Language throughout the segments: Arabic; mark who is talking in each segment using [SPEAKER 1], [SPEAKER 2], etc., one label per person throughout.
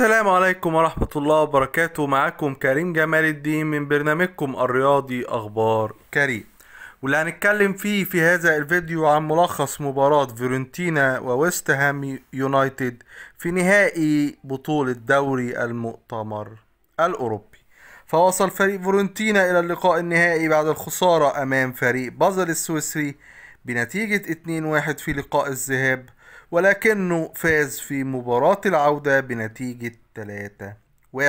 [SPEAKER 1] السلام عليكم ورحمة الله وبركاته معاكم كريم جمال الدين من برنامجكم الرياضي أخبار كريم واللي هنتكلم فيه في هذا الفيديو عن ملخص مباراة فيورنتينا وويست هام يونايتد في نهائي بطولة دوري المؤتمر الأوروبي فوصل فريق فيورنتينا إلى اللقاء النهائي بعد الخسارة أمام فريق بازل السويسري بنتيجة 2-1 في لقاء الذهاب ولكنه فاز في مباراة العودة بنتيجة 3-1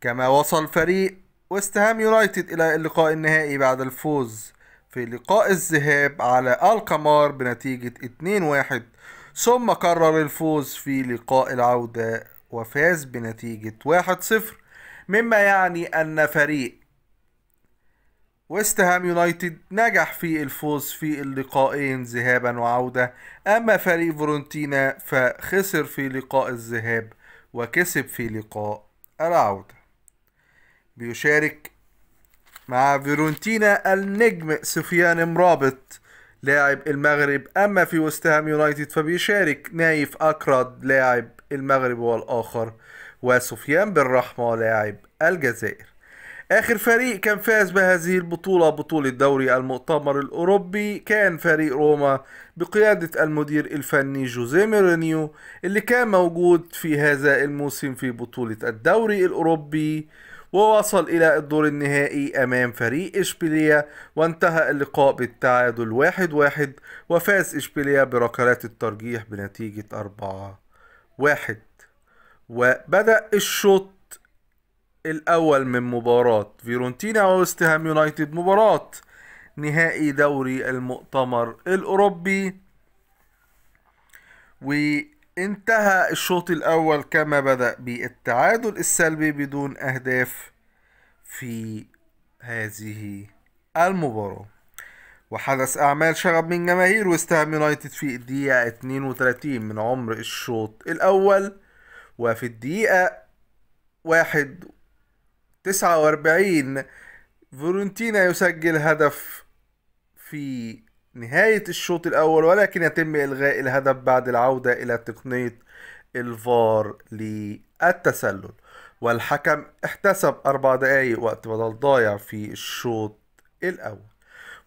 [SPEAKER 1] كما وصل فريق وست هام يونايتد إلى اللقاء النهائي بعد الفوز في لقاء الذهاب على القمار بنتيجة 2-1 ثم قرر الفوز في لقاء العودة وفاز بنتيجة 1-0 مما يعني أن فريق ويست هام يونايتد نجح في الفوز في اللقاءين ذهابا وعودة أما فريق فورنتينا فخسر في لقاء الذهاب وكسب في لقاء العودة بيشارك مع فيرونتينا النجم سفيان مرابط لاعب المغرب أما في ويست هام يونايتد فبيشارك نايف أكرد لاعب المغرب والآخر وسفيان بالرحمة لاعب الجزائر آخر فريق كان فاز بهذه البطولة بطولة دوري المؤتمر الأوروبي كان فريق روما بقيادة المدير الفني جوزي مورينيو اللي كان موجود في هذا الموسم في بطولة الدوري الأوروبي ووصل إلى الدور النهائي أمام فريق إشبيلية وانتهى اللقاء بالتعادل واحد واحد وفاز إشبيلية بركلات الترجيح بنتيجة أربعة واحد وبدأ الشوط الأول من مباراة فيرونتينا وستهام يونايتد مباراة نهائي دوري المؤتمر الأوروبي وانتهى الشوط الأول كما بدأ بالتعادل السلبي بدون أهداف في هذه المباراة وحدث أعمال شغب من جماهير وستهام يونايتد في الدقيقة 32 من عمر الشوط الأول وفي الدقيقة واحد 49 فورنتينا يسجل هدف في نهاية الشوط الأول ولكن يتم إلغاء الهدف بعد العودة إلى تقنية الفار للتسلل والحكم احتسب أربع دقايق وقت بدل ضايع في الشوط الأول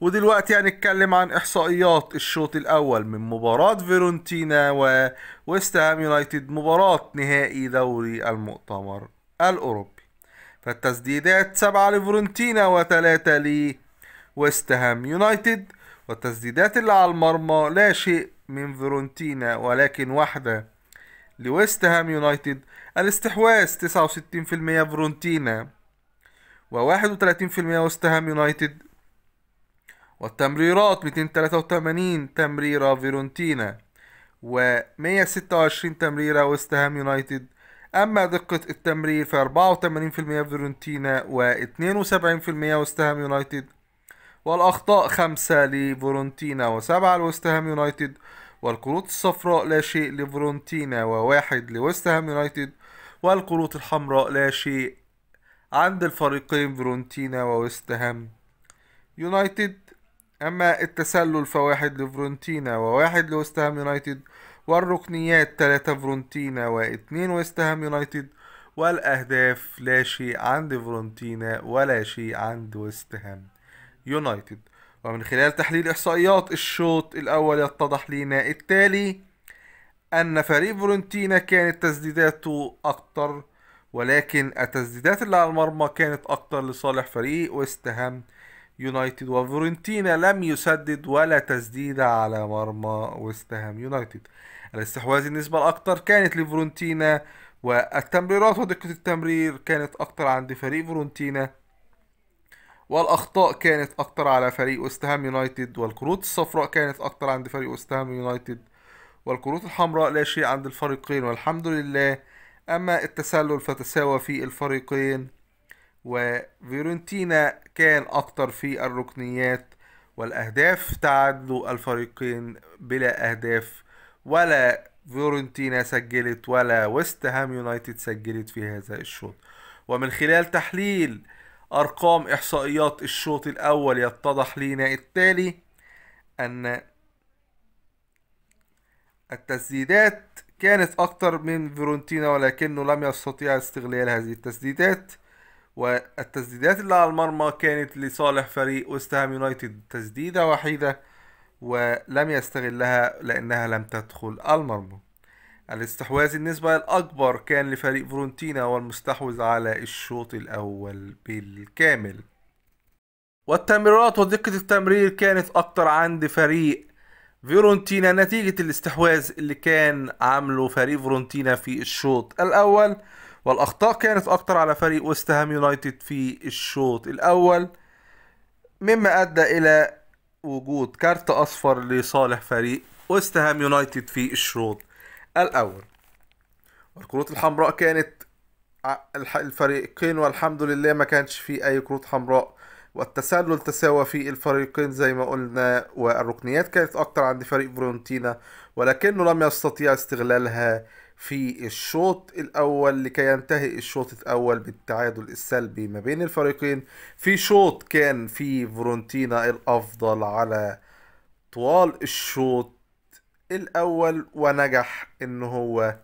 [SPEAKER 1] ودلوقتي هنتكلم عن إحصائيات الشوط الأول من مباراة فيرونتينا وويست هام يونايتد مباراة نهائي دوري المؤتمر الأوروبي فالتسديدات سبعة لفورنتينا وثلاثة لويست هام يونايتد والتسديدات اللي على المرمى لا شيء من فيرونتينا ولكن واحدة لويست هام يونايتد الاستحواذ 69% وواحد و31% ويست هام يونايتد والتمريرات 283 تمريرة فيرونتينا و126 تمريرة ويست هام يونايتد أما دقة التمرير ف 84% فيورنتينا و72% وستهام يونايتد والأخطاء خمسة لفيورنتينا وسبعة 7 هام يونايتد والكروت الصفراء لا شيء لفيورنتينا وواحد لوست يونايتد والكروت الحمراء لا شيء عند الفريقين فيورنتينا وويستهام يونايتد أما التسلل فواحد لفورنتينا وواحد لوستهام يونايتد والركنيات 3 فرونتينا و2 ويست هام يونايتد والأهداف لا شيء عند فرونتينا ولا شيء عند ويست هام يونايتد ومن خلال تحليل إحصائيات الشوط الأول يتضح لنا التالي أن فريق فرونتينا كانت تسديداته أكتر ولكن التسديدات اللي على المرمى كانت أكتر لصالح فريق ويست هام يونايتد وفرونتينا لم يسدد ولا تسديدة على مرمى ويست هام يونايتد الاستحواذ النسبة الأكثر كانت لفرونتينا والتمريرات ودقة التمرير كانت أكتر عند فريق فرونتينا والأخطاء كانت أكتر على فريق وستهام يونايتد والكروت الصفراء كانت أكتر عند فريق وستهام يونايتد والكروت الحمراء لا شيء عند الفريقين والحمد لله أما التسلل فتساوى في الفريقين وفيرونتينا كان أكتر في الركنيات والأهداف تعادلوا الفريقين بلا أهداف ولا فيورنتينا سجلت ولا ويست هام يونايتد سجلت في هذا الشوط ومن خلال تحليل أرقام إحصائيات الشوط الأول يتضح لنا التالي أن التسديدات كانت أكتر من فيورنتينا ولكنه لم يستطيع استغلال هذه التسديدات والتسديدات اللي على المرمى كانت لصالح فريق ويست هام يونايتد تسديدة وحيدة ولم يستغلها لأنها لم تدخل المرمى الاستحواذ النسبة الأكبر كان لفريق فرونتينا والمستحوذ على الشوط الأول بالكامل والتمريرات ودقة التمرير كانت أكتر عند فريق فيرونتينا نتيجة الاستحواذ اللي كان عامله فريق فرونتينا في الشوط الأول والأخطاء كانت أكتر على فريق وستهام هام يونايتد في الشوط الأول مما أدى إلى وجود كارت أصفر لصالح فريق ويست هام يونايتد في الشوط الأول الكروت الحمراء كانت الفريقين والحمد لله ما كانش في أي كروت حمراء والتسلل تساوى في الفريقين زي ما قلنا والركنيات كانت أكتر عند فريق فرونتينا ولكنه لم يستطيع استغلالها في الشوط الأول لكي ينتهي الشوط الأول بالتعادل السلبي ما بين الفريقين في شوط كان في فرونتينا الأفضل على طوال الشوط الأول ونجح إن هو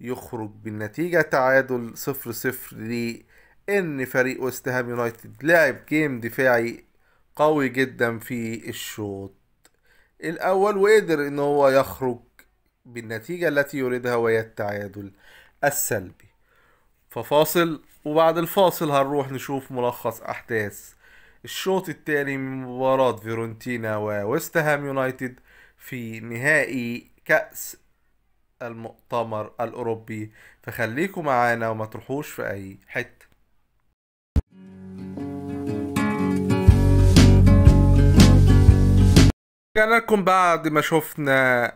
[SPEAKER 1] يخرج بالنتيجة تعادل صفر صفر لأن فريق وستهام يونايتد لعب جيم دفاعي قوي جدا في الشوط الأول وقدر إن هو يخرج بالنتيجة التي يريدها وهي التعادل السلبي ففاصل وبعد الفاصل هنروح نشوف ملخص أحداث الشوط الثاني من مباراة فيرونتينا وويستهام يونايتد في نهائي كأس المؤتمر الأوروبي فخليكم معانا وما تروحوش في أي حتة رجعنا لكم بعد ما شفنا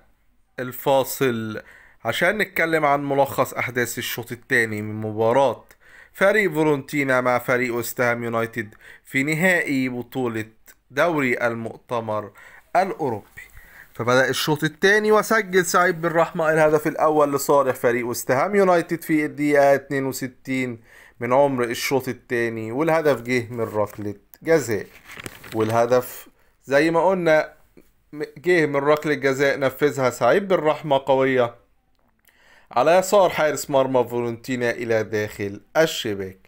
[SPEAKER 1] الفاصل عشان نتكلم عن ملخص أحداث الشوط الثاني من مباراة فريق فورونتينا مع فريق وستهام يونايتد في نهائي بطولة دوري المؤتمر الأوروبي فبدأ الشوط الثاني وسجل سعيد بن رحمة الهدف الأول لصالح فريق وستهام يونايتد في الدقيقة 62 من عمر الشوط الثاني والهدف جه من ركلة جزاء والهدف زي ما قلنا جه من ركله جزاء نفذها سعيد بالرحمه قويه على يسار حارس مرمى فولنتينا الى داخل الشباك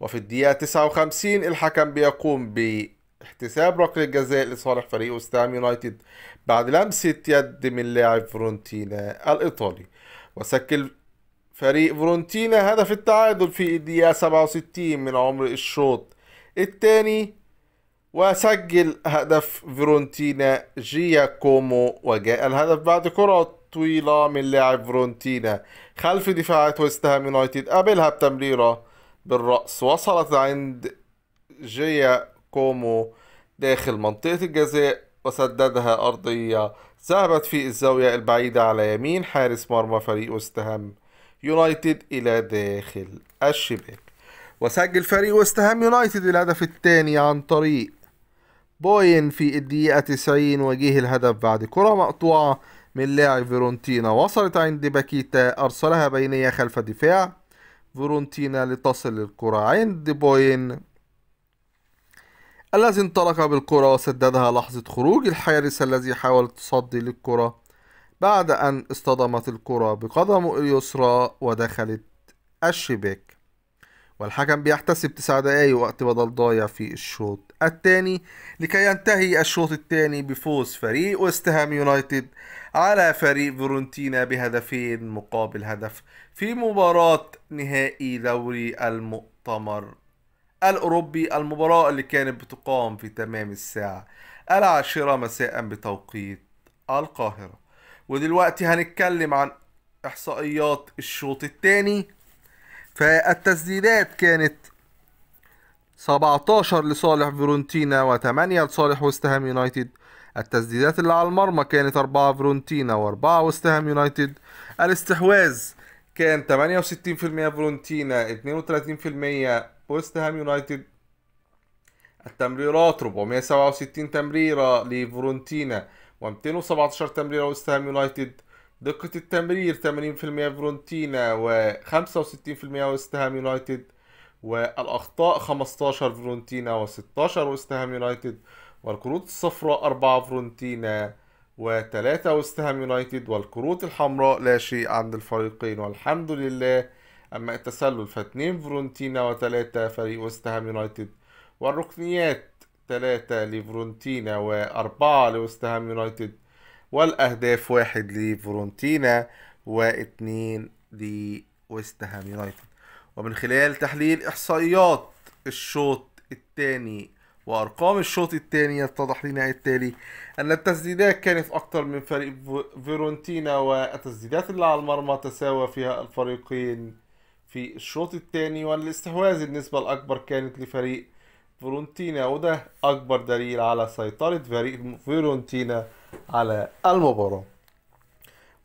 [SPEAKER 1] وفي الدقيقه 59 الحكم بيقوم باحتساب ركله جزاء لصالح فريق وستام يونايتد بعد لمسه يد من لاعب فولنتينا الايطالي وسجل فريق فولنتينا هدف التعادل في الدقيقه 67 من عمر الشوط الثاني وسجل هدف جيا جياكومو وجاء الهدف بعد كرة طويلة من لاعب فرونتينا خلف دفاعات ويست هام يونايتد قابلها بتمريرة بالرأس وصلت عند جياكومو داخل منطقة الجزاء وسددها أرضية ذهبت في الزاوية البعيدة على يمين حارس مرمى فريق ويست هام يونايتد إلى داخل الشباك وسجل فريق وستهام هام يونايتد الهدف الثاني عن طريق بوين في الدقيقة 90 وجه الهدف بعد كرة مقطوعة من لاعب فيرونتينا وصلت عند باكيتا أرسلها بينية خلف دفاع فيرونتينا لتصل الكرة عند بوين الذي انطلق بالكرة وسددها لحظة خروج الحارس الذي حاول التصدي للكرة بعد أن اصطدمت الكرة بقدمه اليسرى ودخلت الشباك والحكم بيحتسب تسع دقايق وقت بدل ضايع في الشوط الثاني لكي ينتهي الشوط الثاني بفوز فريق ويست هام يونايتد على فريق فيرونتينا بهدفين مقابل هدف في مباراة نهائي دوري المؤتمر الأوروبي المباراة اللي كانت بتقام في تمام الساعة العاشرة مساء بتوقيت القاهرة ودلوقتي هنتكلم عن إحصائيات الشوط الثاني فالتسديدات كانت 17 لصالح فيرونتينا و8 لصالح ويست هام يونايتد التسديدات اللي على المرمى كانت 4 فيرونتينا و4 ويست هام يونايتد الاستحواذ كان 68% فيرونتينا 32% ويست هام يونايتد التمريرات 467 تمريرة لفيرونتينا و217 تمريرة ويست هام يونايتد دقة التمرير 80% فرونتينا و65% ويست هام يونايتد والأخطاء 15 فرونتينا و16 ويست هام يونايتد والكروت الصفراء 4 فرونتينا و3 ويست هام يونايتد والكروت الحمراء لا شيء عند الفريقين والحمد لله أما التسلل ف 2 فرونتينا و 3 فريق ويست هام يونايتد والركنيات 3 لفرونتينا وأربعة لويست هام يونايتد والاهداف واحد لفورونتينا واثنين لويست هام يونايتد ومن خلال تحليل احصائيات الشوط الثاني وارقام الشوط الثاني يتضح لنا التالي ان التسديدات كانت اكثر من فريق فيرونتينا والتسديدات اللي على المرمى تساوى فيها الفريقين في الشوط الثاني والاستحواذ النسبة الأكبر كانت لفريق فيرونتينا وده أكبر دليل على سيطرة فريق فيرونتينا على المباراة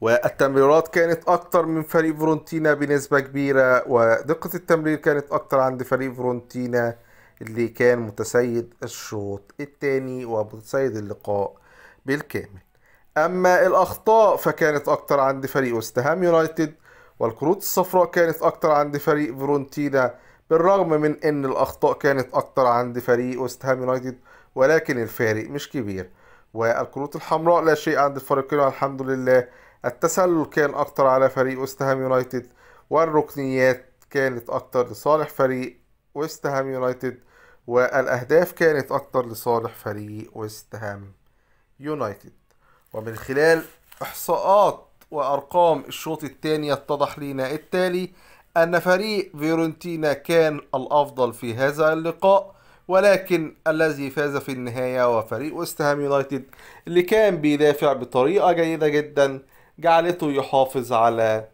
[SPEAKER 1] والتمريرات كانت أكتر من فريق فرونتينا بنسبة كبيرة ودقة التمرير كانت أكتر عند فريق فرونتينا اللي كان متسيد الشوط الثاني ومتسيد اللقاء بالكامل أما الأخطاء فكانت أكتر عند فريق وستهام يونايتد والكروت الصفراء كانت أكتر عند فريق فرونتينا بالرغم من أن الأخطاء كانت أكتر عند فريق وستهام يونايتد ولكن الفارق مش كبير والكروت الحمراء لا شيء عند الفريقين الحمد لله التسلل كان أكتر على فريق وستهام هام يونايتد والركنيات كانت أكتر لصالح فريق وستهام هام يونايتد والأهداف كانت أكتر لصالح فريق وستهام هام يونايتد ومن خلال إحصاءات وأرقام الشوط الثاني اتضح لنا التالي أن فريق فيورنتينا كان الأفضل في هذا اللقاء ولكن الذي فاز في النهاية هو فريق وستهام يونايتد اللي كان بيدافع بطريقة جيدة جدا جعلته يحافظ على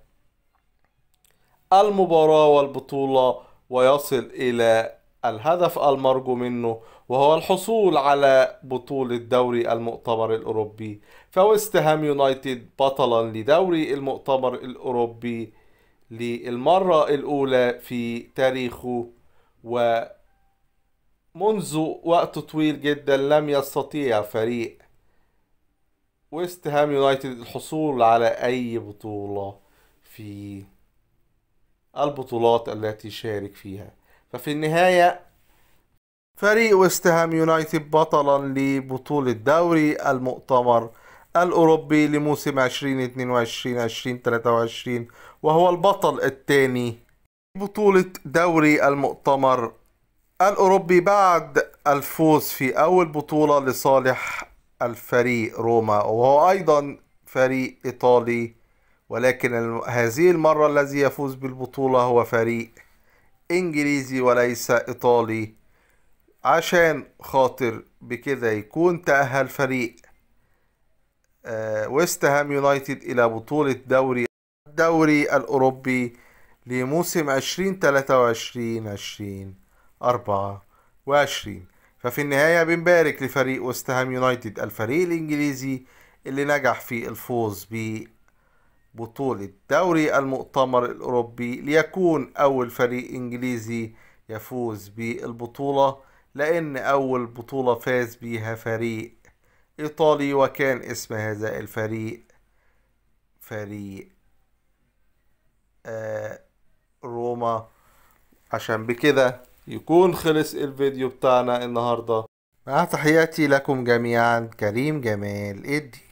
[SPEAKER 1] المباراة والبطولة ويصل إلى الهدف المرجو منه وهو الحصول على بطولة دوري المؤتمر الأوروبي فوست هام يونايتد بطلا لدوري المؤتمر الأوروبي للمرة الأولى في تاريخه و منذ وقت طويل جدا لم يستطيع فريق ويست هام يونايتد الحصول على أي بطولة في البطولات التي شارك فيها ففي النهاية فريق ويست هام يونايتد بطلا لبطولة دوري المؤتمر الأوروبي لموسم 2022-2023 وهو البطل الثاني بطولة دوري المؤتمر الأوروبي بعد الفوز في أول بطولة لصالح الفريق روما وهو أيضا فريق إيطالي ولكن هذه المرة الذي يفوز بالبطولة هو فريق إنجليزي وليس إيطالي عشان خاطر بكذا يكون تأهل فريق آه، ويست هام يونايتد إلى بطولة دوري الدوري الأوروبي لموسم 2023 20 24 ففي النهاية بنبارك لفريق وستهام يونايتد الفريق الإنجليزي اللي نجح في الفوز ببطولة دوري المؤتمر الأوروبي ليكون أول فريق إنجليزي يفوز بالبطولة لأن أول بطولة فاز بيها فريق إيطالي وكان اسم هذا الفريق فريق آه روما عشان بكده يكون خلص الفيديو بتاعنا النهاردة مع تحياتي لكم جميعا كريم جمال ادي